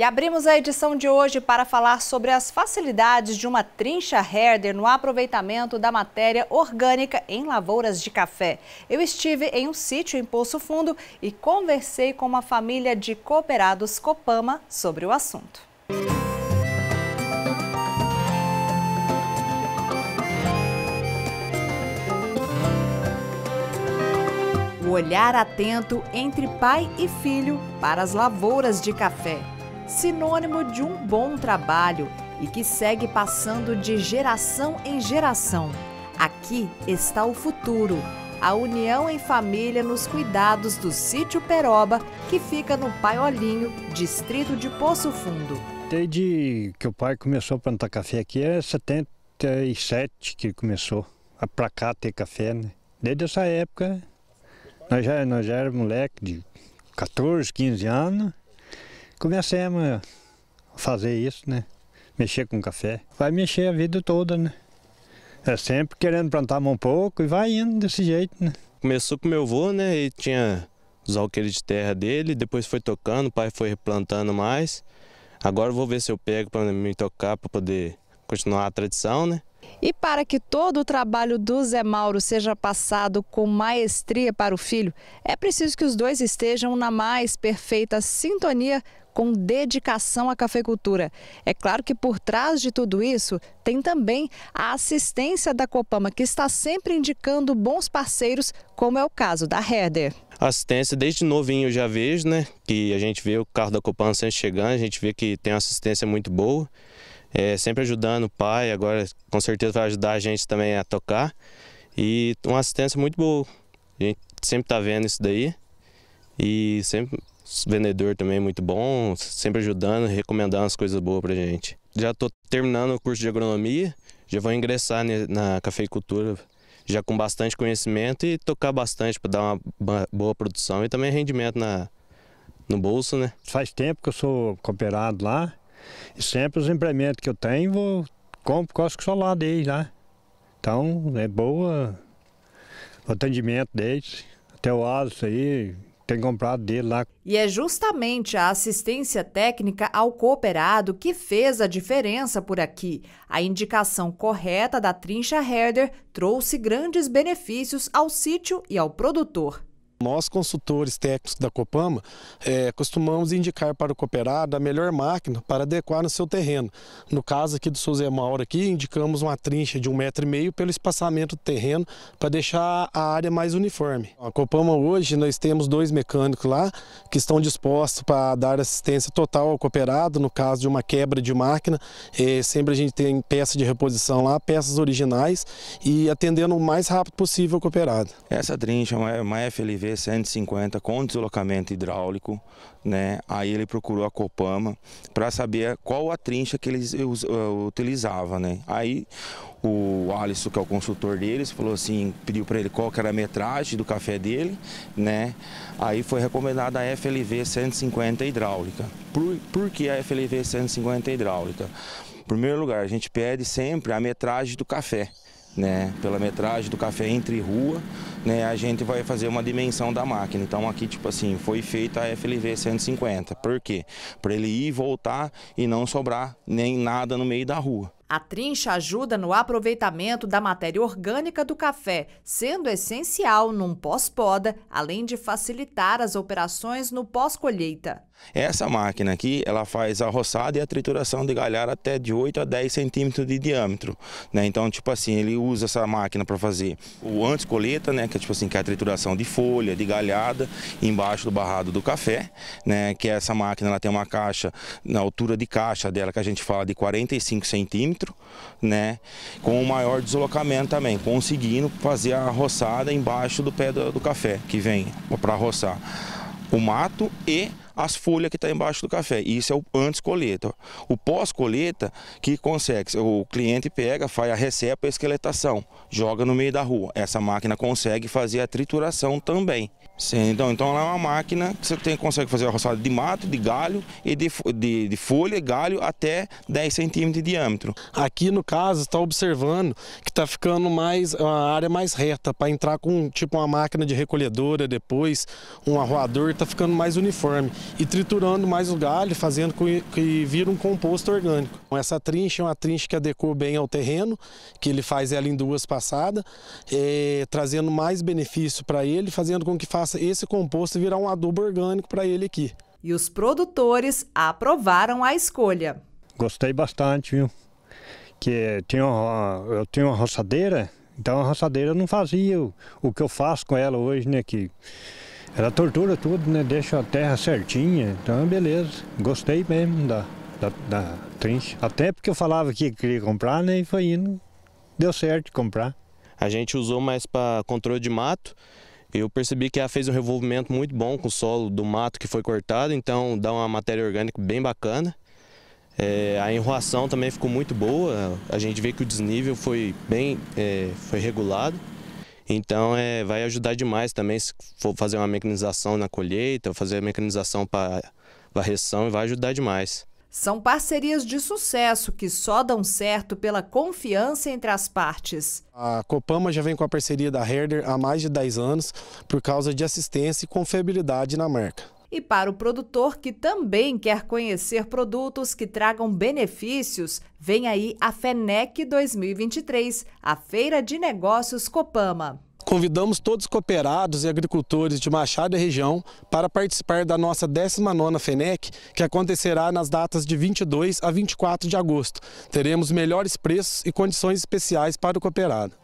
E abrimos a edição de hoje para falar sobre as facilidades de uma trincha herder no aproveitamento da matéria orgânica em lavouras de café. Eu estive em um sítio em Poço Fundo e conversei com uma família de cooperados Copama sobre o assunto. O olhar atento entre pai e filho para as lavouras de café sinônimo de um bom trabalho e que segue passando de geração em geração. Aqui está o futuro. A união em família nos cuidados do sítio Peroba, que fica no Paiolinho, distrito de Poço Fundo. Desde que o pai começou a plantar café aqui, é 77 que começou a pra cá ter café, né? Desde essa época, nós já, nós já era moleque de 14, 15 anos, Comecemos a fazer isso, né? Mexer com café. Vai mexer a vida toda, né? É sempre querendo plantar um pouco e vai indo desse jeito, né? Começou com meu avô, né? Ele tinha os alqueires de terra dele, depois foi tocando, o pai foi replantando mais. Agora vou ver se eu pego para me tocar, para poder continuar a tradição, né? E para que todo o trabalho do Zé Mauro seja passado com maestria para o filho, é preciso que os dois estejam na mais perfeita sintonia com dedicação à cafeicultura. É claro que por trás de tudo isso tem também a assistência da Copama, que está sempre indicando bons parceiros, como é o caso da Herder. Assistência desde novinho eu já vejo, né? Que a gente vê o carro da Copama sempre chegando, a gente vê que tem uma assistência muito boa. É, sempre ajudando o pai, agora com certeza vai ajudar a gente também a tocar. E uma assistência muito boa. A gente sempre está vendo isso daí e sempre vendedor também é muito bom, sempre ajudando, recomendando as coisas boas pra gente. Já tô terminando o curso de agronomia, já vou ingressar na cafeicultura já com bastante conhecimento e tocar bastante para dar uma boa produção e também rendimento na, no bolso, né? Faz tempo que eu sou cooperado lá e sempre os implementos que eu tenho vou compro com solar deles lá. Então é boa o atendimento deles. Até o aço aí, tem comprado dele lá. E é justamente a assistência técnica ao cooperado que fez a diferença por aqui. A indicação correta da trincha Herder trouxe grandes benefícios ao sítio e ao produtor. Nós, consultores técnicos da Copama, é, costumamos indicar para o cooperado a melhor máquina para adequar no seu terreno. No caso aqui do Souza Mauro, aqui, indicamos uma trincha de um metro e meio pelo espaçamento do terreno para deixar a área mais uniforme. A Copama hoje, nós temos dois mecânicos lá que estão dispostos para dar assistência total ao cooperado, no caso de uma quebra de máquina. É, sempre a gente tem peça de reposição lá, peças originais e atendendo o mais rápido possível o cooperado. Essa trincha é uma FLV 150 com deslocamento hidráulico, né? Aí ele procurou a Copama para saber qual a trincha que eles eh, utilizava, né? Aí o Alisson, que é o consultor deles, falou assim, pediu para ele qual era a metragem do café dele, né? Aí foi recomendada a FLV 150 hidráulica. Por, por que a FLV 150 hidráulica? Em primeiro lugar, a gente pede sempre a metragem do café, né? Pela metragem do café entre rua né, a gente vai fazer uma dimensão da máquina. Então aqui, tipo assim, foi feita a FLV 150. Por quê? Para ele ir e voltar e não sobrar nem nada no meio da rua. A trincha ajuda no aproveitamento da matéria orgânica do café, sendo essencial num pós-poda, além de facilitar as operações no pós-colheita. Essa máquina aqui, ela faz a roçada e a trituração de galhar até de 8 a 10 centímetros de diâmetro, né? Então, tipo assim, ele usa essa máquina para fazer o antes colheita, né? Que é tipo assim, que é a trituração de folha, de galhada, embaixo do barrado do café, né? Que é essa máquina, ela tem uma caixa, na altura de caixa dela, que a gente fala de 45 centímetros, né? Com o maior deslocamento também, conseguindo fazer a roçada embaixo do pé do, do café que vem para roçar o mato e as folhas que estão tá embaixo do café. Isso é o antes colheita. O pós colheita que consegue, o cliente pega, faz a recepa e a esqueletação, joga no meio da rua. Essa máquina consegue fazer a trituração também. Sim, então, então ela é uma máquina que você tem, consegue fazer a roçada de mato, de galho e de, de, de folha, galho até 10 centímetros de diâmetro. Aqui no caso está observando que está ficando mais é uma área mais reta para entrar com tipo uma máquina de recolhedora depois, um arroador, está ficando mais uniforme e triturando mais o galho, fazendo com que, que vira um composto orgânico. Essa trincha é uma trincha que adequou bem ao terreno, que ele faz ela em duas passadas, é, trazendo mais benefício para ele, fazendo com que faça faça esse composto virar um adubo orgânico para ele aqui. E os produtores aprovaram a escolha. Gostei bastante, viu? Que tinha, eu tenho uma roçadeira, então a roçadeira não fazia o, o que eu faço com ela hoje, né? Que ela tortura tudo, né? Deixa a terra certinha. Então, é beleza. Gostei mesmo da, da, da trincha. Até porque eu falava que queria comprar, né? E foi indo. Deu certo comprar. A gente usou mais para controle de mato eu percebi que ela fez um revolvimento muito bom com o solo do mato que foi cortado, então dá uma matéria orgânica bem bacana. É, a enroação também ficou muito boa, a gente vê que o desnível foi bem é, foi regulado. Então é, vai ajudar demais também se for fazer uma mecanização na colheita, fazer a mecanização para varreção, vai ajudar demais. São parcerias de sucesso que só dão certo pela confiança entre as partes. A Copama já vem com a parceria da Herder há mais de 10 anos por causa de assistência e confiabilidade na marca. E para o produtor que também quer conhecer produtos que tragam benefícios, vem aí a FENEC 2023, a Feira de Negócios Copama. Convidamos todos os cooperados e agricultores de Machado e região para participar da nossa 19ª FENEC, que acontecerá nas datas de 22 a 24 de agosto. Teremos melhores preços e condições especiais para o cooperado.